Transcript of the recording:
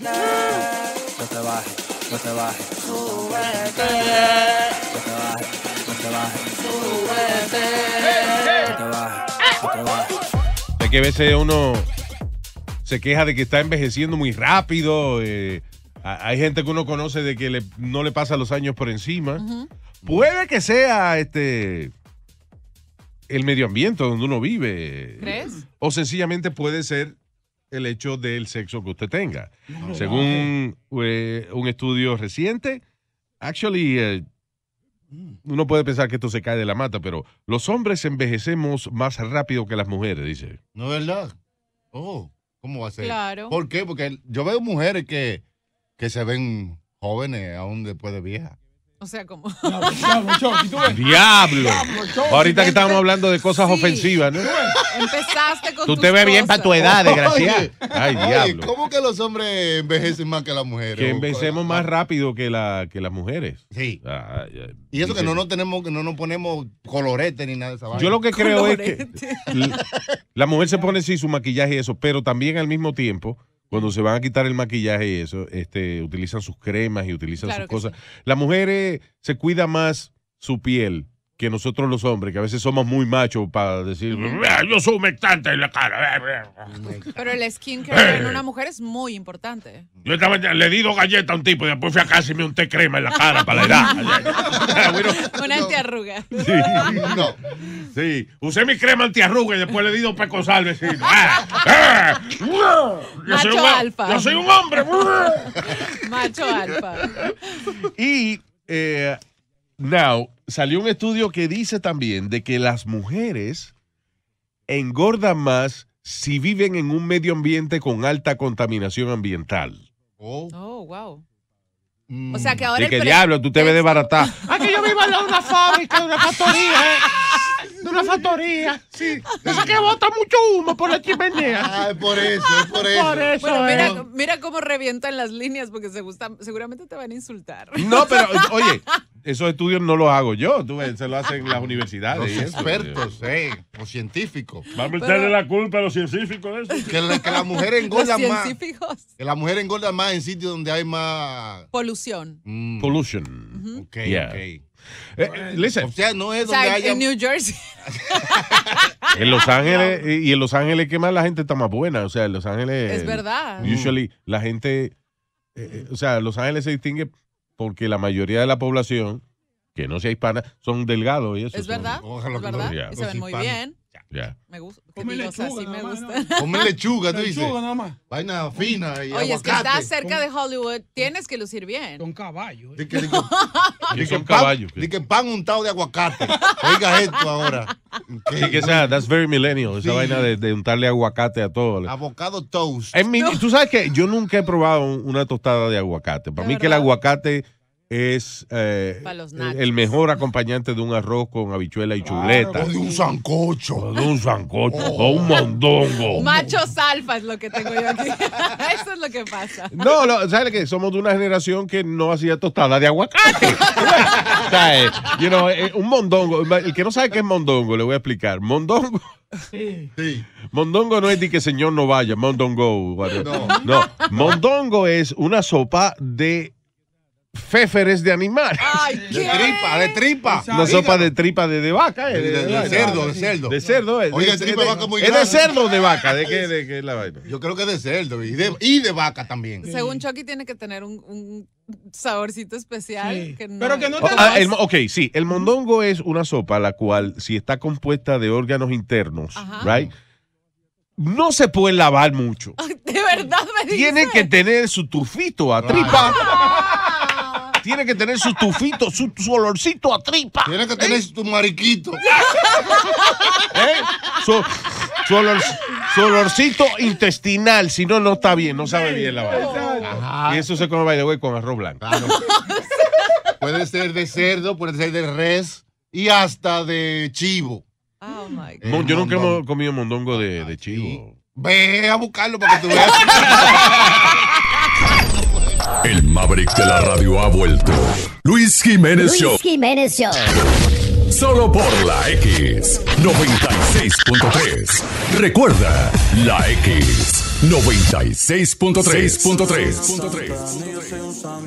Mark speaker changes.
Speaker 1: No te te que a veces uno se queja de que está envejeciendo muy rápido. Eh, hay gente que uno conoce de que no le pasa los años por encima. Puede que sea este el medio ambiente donde uno vive. ¿Crees? O sencillamente puede ser el hecho del sexo que usted tenga. Según eh, un estudio reciente, actually, eh, mm. uno puede pensar que esto se cae de la mata, pero los hombres envejecemos más rápido que las mujeres, dice. No es verdad. Oh, ¿cómo va a ser? Claro. ¿Por qué? Porque yo veo mujeres que, que se ven jóvenes aún después de viejas. O sea, como. Diablo. Ahorita que estábamos hablando de cosas ofensivas, ¿no? Empezaste con. Tú te ves bien para tu edad, desgraciado. Ay, diablo. ¿Cómo que los hombres envejecen más que las mujeres? Que envejecemos más rápido que, la, que las mujeres. Sí. y eso que no nos tenemos, no nos ponemos colorete ni nada de esa vaina. Yo lo que creo es que la, mujer se pone sí su maquillaje y eso, pero también al mismo tiempo cuando se van a quitar el maquillaje y eso, este, utilizan sus cremas y utilizan sus cosas. Las mujeres eh, se cuida más su piel que nosotros los hombres, que a veces somos muy machos para decir, yo soy humectante en la cara. Pero el skincare en eh. una mujer es muy importante. Yo estaba, le di dos galletas a un tipo y después fui a casa y me unté crema en la cara para la edad. bueno, antiarruga. Sí. No. sí. Usé mi crema antiarruga y después le di dos pecos al vecino. Eh, eh. yo, soy un, alfa. yo soy un hombre. Macho alfa. Y, eh, now, salió un estudio que dice también de que las mujeres engordan más si viven en un medio ambiente con alta contaminación ambiental. Oh, oh wow. Mm. O sea que ahora. qué diablo? Tú te ves desbaratado. ah, que yo vivo en una fábrica, una pastoría, ¿eh? de una factoría. Sí. que bota mucho humo por la chimenea. Ay, por eso, es por eso. bueno, eh. mira, cómo revientan las líneas porque se gustan, seguramente te van a insultar. No, pero oye, esos estudios no los hago yo, tú se lo hacen las universidades. Los expertos, eh, científicos. Vamos a meterle la culpa a los científicos de eso. Que la, mujer engorda los más. Que la mujer engorda más en sitios donde hay más... Polución. Mm. Pollution. ok. Eh, eh, o sea, no es donde En New Jersey. en Los Ángeles, y en Los Ángeles, que más la gente está más buena? O sea, en Los Ángeles. Es verdad. Usually, la gente. Eh, o sea, Los Ángeles se distingue porque la mayoría de la población, que no sea hispana, son delgados Es verdad. Ojalá se ven muy bien. Ya. Me gusta. Come lechuga. Así, me gusta. No. lechuga, tú dices. nada más. Vaina fina y Oye, aguacate. es que estás cerca de Hollywood, tienes que lucir bien. Con caballo. Eh. Dice que, caballo. Dice pan untado de aguacate. Oiga esto ahora. que sea, that's very millennial. Esa vaina de, untarle aguacate a todo. Avocado toast. Tú sabes que yo nunca he probado una tostada de aguacate. Para mí que el aguacate es eh, el mejor acompañante de un arroz con habichuela y chuleta. O de un sancocho. O de un sancocho. Oh. O un mondongo. Machos alfa es lo que tengo yo aquí. Eso es lo que pasa. No, no ¿sabes qué? Somos de una generación que no hacía tostada de aguacate. Eh, eh, un mondongo. El que no sabe qué es mondongo, le voy a explicar. Mondongo. Sí. Mondongo no es de que señor no vaya, mondongo. No. no. Mondongo es una sopa de es de animal. Ay, de tripa, de tripa. Una sopa de tripa de, de vaca. Eh, de, cerdo, de cerdo. De cerdo. Es, eh, tripa de vaca muy Es de cerdo o de vaca. ¿De qué, la Yo creo que es de cerdo y de, vaca también. Según Chucky tiene que tener un, saborcito especial. Pero que no te ah, Ok, sí. El mondongo es una sopa la cual, si está compuesta de órganos internos, right? no se puede lavar mucho. De verdad me Tiene que tener su turfito a tripa tiene que tener su tufito, su, olorcito a tripa. Tiene que tener su mariquito. ¿Eh? Su, olor, olorcito intestinal, si no, no está bien, no sabe bien la vaina. Y eso se come, by the way, con arroz blanco. puede ser de cerdo, puede ser de res y hasta de chivo. Oh my God. Eh, yo nunca he comido mondongo de, de chivo. Ve a buscarlo para que tú veas. El Maverick de la radio ha vuelto. Luis Jiménez Jiménez Solo por la X 96.3. Recuerda, la X 96333